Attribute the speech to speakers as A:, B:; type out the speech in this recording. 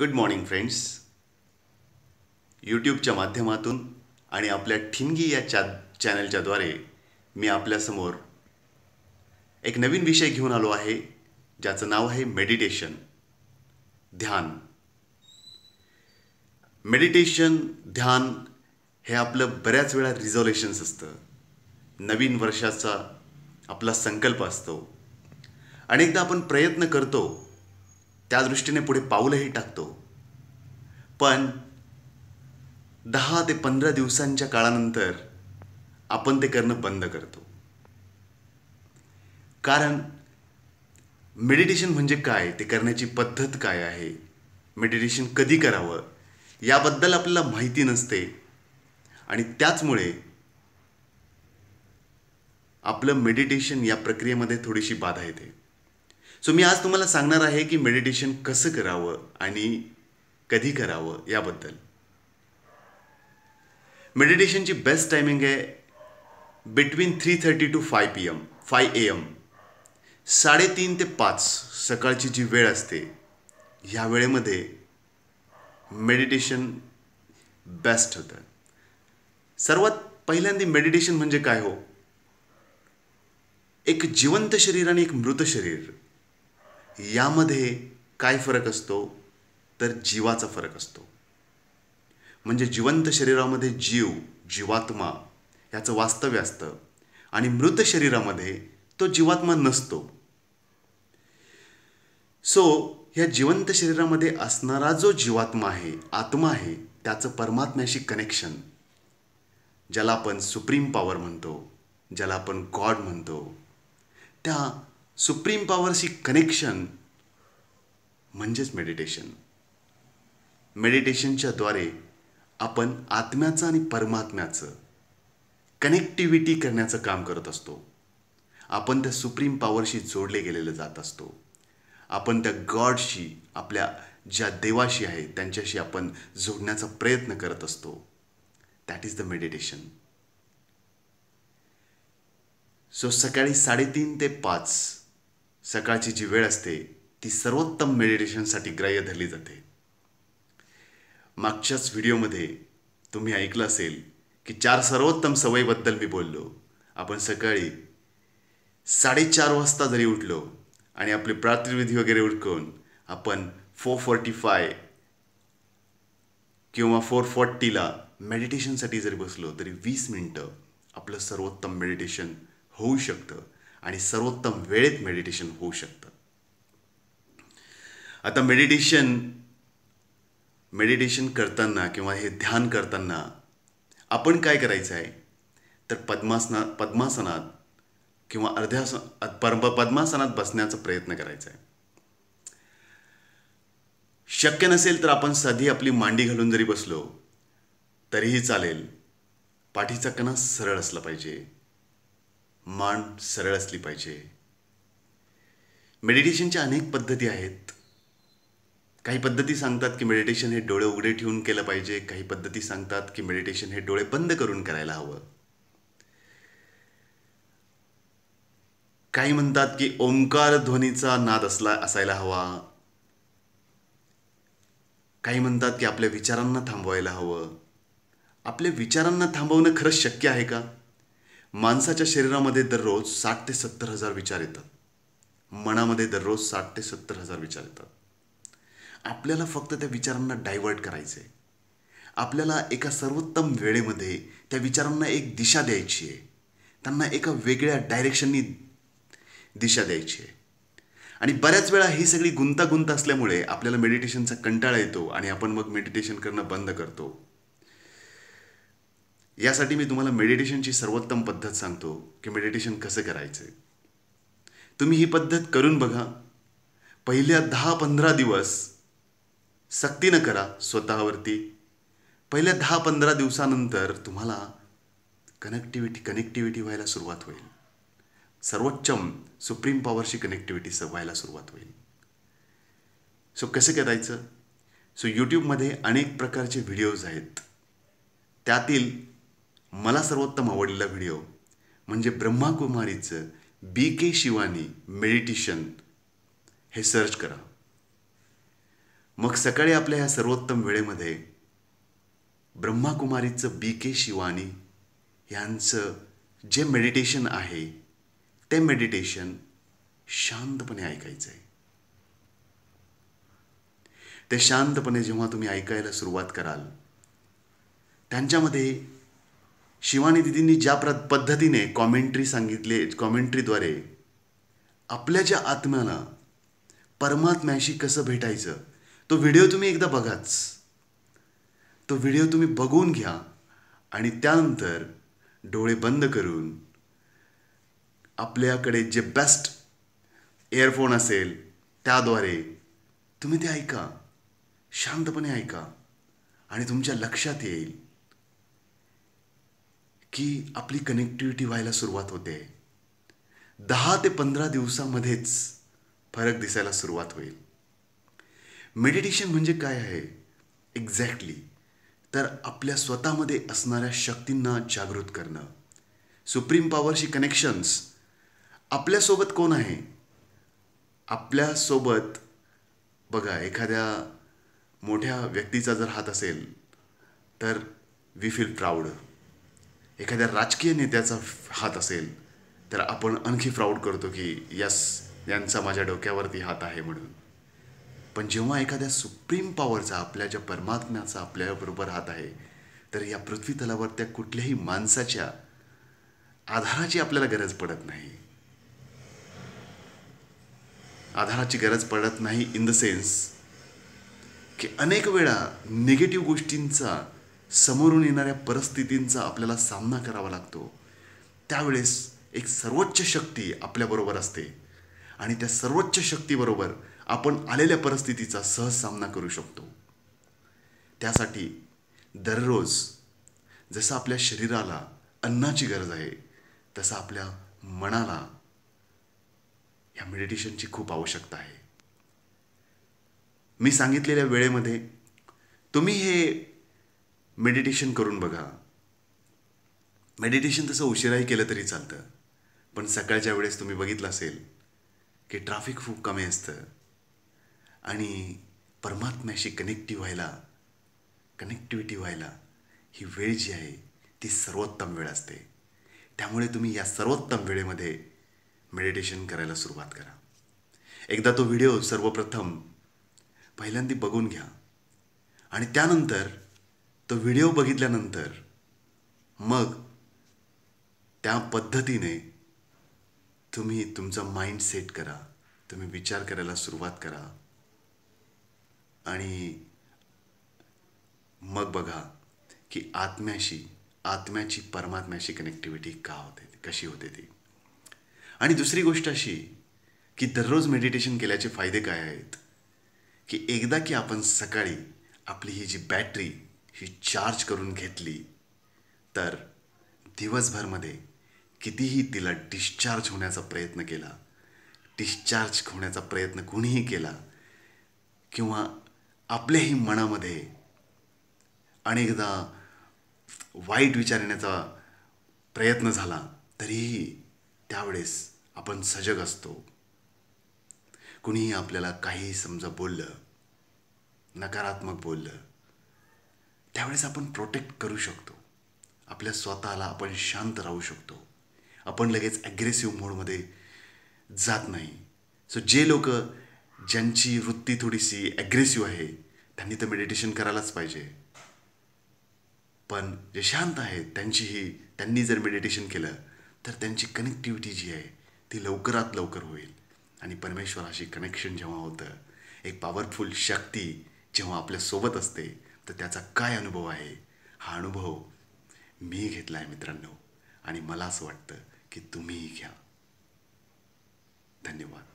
A: good morning friends यूट्यूबच्या माध्यमातून आणि आपल्या ठिंगी या चॅ चॅनलच्याद्वारे मी आपल्यासमोर एक नवीन विषय घेऊन आलो आहे ज्याचं नाव आहे मेडिटेशन ध्यान मेडिटेशन ध्यान हे आपलं बऱ्याच वेळा रिझॉल्युशन्स असतं नवीन वर्षाचा आपला संकल्प असतो अनेकदा आपण प्रयत्न करतो त्या दृष्टीने पुढे पाऊलही टाकतो पण दहा ते पंधरा दिवसांच्या काळानंतर आपण ते करणं बंद करतो कारण मेडिटेशन म्हणजे काय ते करण्याची पद्धत काय आहे मेडिटेशन कधी करावं याबद्दल आपल्याला माहिती नसते आणि त्याचमुळे आपलं मेडिटेशन या प्रक्रियेमध्ये थोडीशी बाधा येते सो मी आज तुम्हाला सांगणार आहे की मेडिटेशन कसं करावं आणि कधी करावं याबद्दल मेडिटेशनची बेस्ट टायमिंग आहे between three thirty to five P M five A M साडेतीन ते पाच सकाळची जी वेळ असते ह्या वेळेमध्ये मेडिटेशन बेस्ट होतं सर्वात पहिल्यांदा मेडिटेशन म्हणजे काय हो एक जिवंत शरीर आणि एक मृत शरीर यामध्ये काय फरक असतो तर जीवाचा फरक असतो म्हणजे जिवंत शरीरामध्ये जीव जीवात्मा याचं वास्तव्य असतं आणि मृत शरीरामध्ये तो जीवात्मा नसतो सो ह्या जिवंत शरीरामध्ये असणारा जो जीवात्मा आहे आत्मा आहे त्याचं परमात्म्याशी कनेक्शन ज्याला आपण सुप्रीम पॉवर म्हणतो ज्याला आपण गॉड म्हणतो त्या सुप्रीम पॉवरशी कनेक्शन म्हणजेच मेडिटेशन मेडिटेशनच्या द्वारे आपण आत्म्याचं आणि परमात्म्याचं कनेक्टिव्हिटी करण्याचं काम करत असतो आपण त्या सुप्रीम पॉवरशी जोडले गेलेलं जात असतो आपण त्या गॉडशी आपल्या ज्या देवाशी आहे त्यांच्याशी आपण जोडण्याचा प्रयत्न करत असतो that is the meditation so सकाळी साडेतीन ते पाच सकाळची जी वेळ असते ती सर्वोत्तम मेडिटेशनसाठी ग्राह्य धरली जाते मागच्याच व्हिडिओमध्ये तुम्ही ऐकलं असेल की चार सर्वोत्तम सवयीबद्दल मी बोललो आपण सकाळी साडेचार वाजता जरी उठलो आणि आपली प्रातिविधी वगैरे उडकून आपण फोर फोर्टी फाय किंवा फोर फॉर्टीला मेडिटेशनसाठी जरी बसलो तरी वीस मिनटं आपलं सर्वोत्तम मेडिटेशन होऊ शकतं आणि सर्वोत्तम वेळेत मेडिटेशन होऊ शकतं आता मेडिटेशन मेडिटेशन करताना किंवा हे ध्यान करताना आपण काय करायचं आहे तर पद्मासना पद्मासनात किंवा अर्ध्या पद्मासनात बसण्याचा प्रयत्न करायचा आहे शक्य नसेल तर आपण साधी आपली मांडी घालून जरी बसलो तरीही चालेल पाठीचा कणा सरळ असला पाहिजे मान सरळ असली पाहिजे मेडिटेशनच्या अनेक पद्धती आहेत काही पद्धती सांगतात की मेडिटेशन हे डोळे उघडे ठेवून केलं पाहिजे काही पद्धती सांगतात की मेडिटेशन हे डोळे बंद करून करायला हवं काही म्हणतात की ओंकार ध्वनीचा नाद असला असायला हवा काही म्हणतात की आपल्या विचारांना थांबवायला हवं आपल्या विचारांना थांबवणं खरंच शक्य आहे का माणसाच्या शरीरामध्ये दररोज साठ ते सत्तर हजार विचार येतात मनामध्ये दररोज साठ ते सत्तर हजार विचार येतात आपल्याला फक्त त्या विचारांना डायव्हर्ट करायचं आहे आपल्याला एका सर्वोत्तम वेळेमध्ये त्या विचारांना एक दिशा द्यायची आहे त्यांना एका वेगळ्या डायरेक्शननी दिशा द्यायची आहे आणि बऱ्याच वेळा ही सगळी गुंतागुंत असल्यामुळे आपल्याला मेडिटेशनचा कंटाळा येतो आणि आपण मग मेडिटेशन करणं बंद करतो यासाठी मी तुम्हाला मेडिटेशनची सर्वोत्तम पद्धत सांगतो की मेडिटेशन कसं करायचं तुम्ही ही पद्धत करून बघा पहिल्या दहा पंधरा दिवस सक्तीनं करा स्वतःवरती पहिल्या दहा पंधरा दिवसानंतर तुम्हाला कनेक्टिव्हिटी कनेक्टिव्हिटी व्हायला सुरुवात होईल सर्वोच्चम सुप्रीम पॉवरशी कनेक्टिव्हिटी स व्हायला सुरुवात होईल सो कसं करायचं सो यूट्यूबमध्ये अनेक प्रकारचे व्हिडिओज आहेत त्यातील मला सर्वोत्तम आवडलेला व्हिडिओ म्हणजे ब्रह्माकुमारीचं बी के शिवानी मेडिटेशन हे सर्च करा मग सकाळी आपल्या ह्या सर्वोत्तम वेळेमध्ये ब्रह्माकुमारीचं बी के शिवानी यांचं जे मेडिटेशन आहे ते मेडिटेशन शांतपणे ऐकायचं आहे ते शांतपणे जेव्हा तुम्ही ऐकायला सुरुवात कराल त्यांच्यामध्ये शिवानी दिदींनी ज्या प्र पद्धतीने कॉमेंट्री सांगितले कॉमेंट्रीद्वारे आपल्या ज्या आत्म्याला परमात्म्याशी कसं भेटायचं तो व्हिडिओ तुम्ही एकदा बघाच तो व्हिडिओ तुम्ही बघून घ्या आणि त्यानंतर डोळे बंद करून आपल्याकडे जे बेस्ट इयरफोन असेल त्याद्वारे तुम्ही ते ऐका शांतपणे ऐका आणि तुमच्या लक्षात येईल की आपली कनेक्टिव्हिटी व्हायला सुरुवात होते दहा ते पंधरा दिवसामध्येच फरक दिसायला सुरुवात होईल मेडिटेशन म्हणजे काय आहे एक्झॅक्टली तर आपल्या स्वतःमध्ये असणाऱ्या शक्तींना जागृत करणं सुप्रीम पॉवरशी कनेक्शन्स आपल्यासोबत कोण आहे आपल्यासोबत बघा एखाद्या मोठ्या व्यक्तीचा जर हात असेल तर वी फील प्राऊड एखाद्या राजकीय नेत्याचा हात असेल तर आपण आणखी फ्राऊड करतो की यास यांचा माझ्या डोक्यावरती हात आहे म्हणून पण जेव्हा एखाद्या सुप्रीम पॉवरचा आपल्या ज्या परमात्म्याचा आपल्याबरोबर हात आहे तर या पृथ्वी तलावर त्या कुठल्याही माणसाच्या आधाराची आपल्याला गरज पडत नाही आधाराची गरज पडत नाही इन द सेन्स की अनेक वेळा निगेटिव्ह गोष्टींचा समोरून येणाऱ्या परिस्थितींचा आपल्याला सामना करावा लागतो त्यावेळेस एक सर्वोच्च शक्ती आपल्याबरोबर असते आणि त्या सर्वोच्च शक्तीबरोबर आपण आलेल्या परिस्थितीचा सहज सामना करू शकतो त्यासाठी दररोज जसं आपल्या शरीराला अन्नाची गरज आहे तसं आपल्या मनाला या मेडिटेशनची खूप आवश्यकता आहे मी सांगितलेल्या वेळेमध्ये तुम्ही हे मेडिटेशन करून बघा मेडिटेशन तसं उशिराही केलं तरी चालतं पण सकाळच्या वेळेस तुम्ही बघितलं असेल की ट्रॅफिक खूप कमी असतं आणि परमात्म्याशी कनेक्टिव्ह व्हायला कनेक्टिव्हिटी व्हायला ही वेळ जी आहे ती सर्वोत्तम वेळ असते त्यामुळे तुम्ही या सर्वोत्तम वेळेमध्ये मेडिटेशन करायला सुरुवात करा एकदा तो व्हिडिओ सर्वप्रथम पहिल्यांदा बघून घ्या आणि त्यानंतर तो व्हिडिओ बघितल्यानंतर मग त्या पद्धतीने तुम्ही तुमचा माइंड सेट करा तुम्ही विचार करायला सुरुवात करा आणि मग बघा की आत्म्याशी आत्म्याची परमात्म्याशी कनेक्टिव्हिटी का होते कशी होते ती आणि दुसरी गोष्ट अशी की दररोज मेडिटेशन केल्याचे फायदे काय आहेत की एकदा की आपण सकाळी आपली ही जी बॅटरी ही चार्ज करून घेतली तर दिवसभरमध्ये कितीही तिला डिस्चार्ज होण्याचा प्रयत्न केला डिस्चार्ज होण्याचा प्रयत्न कुणीही केला किंवा आपल्याही मनामध्ये अनेकदा वाईट विचार येण्याचा प्रयत्न झाला तरीही त्यावेळेस आपण सजग असतो कुणीही आपल्याला काही समजा बोललं नकारात्मक बोललं त्यावेळेस आपण प्रोटेक्ट करू शकतो आपल्या स्वतःला आपण शांत राहू शकतो आपण लगेच ॲग्रेसिव्ह मोडमध्ये जात नाही सो जे लोक ज्यांची वृत्ती थोडीशी ॲग्रेसिव्ह आहे त्यांनी तर मेडिटेशन करायलाच पाहिजे पण जे शांत आहेत त्यांचीही त्यांनी जर मेडिटेशन केलं तर त्यांची कनेक्टिव्हिटी जी आहे ती लवकरात लवकर होईल आणि परमेश्वराशी कनेक्शन जेव्हा होतं एक पॉवरफुल शक्ती जेव्हा आपल्यासोबत असते तर त्याचा काय अनुभव आहे हा अनुभव मी घेतला आहे मित्रांनो आणि मला असं वाटतं की तुम्हीही घ्या धन्यवाद